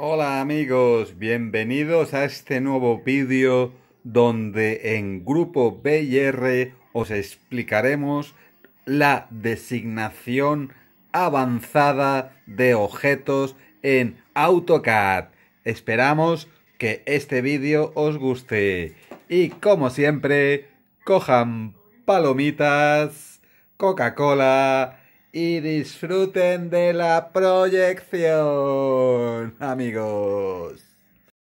Hola amigos, bienvenidos a este nuevo vídeo donde en Grupo BR os explicaremos la designación avanzada de objetos en AutoCAD. Esperamos que este vídeo os guste y como siempre, cojan palomitas, Coca-Cola, y disfruten de la proyección, amigos.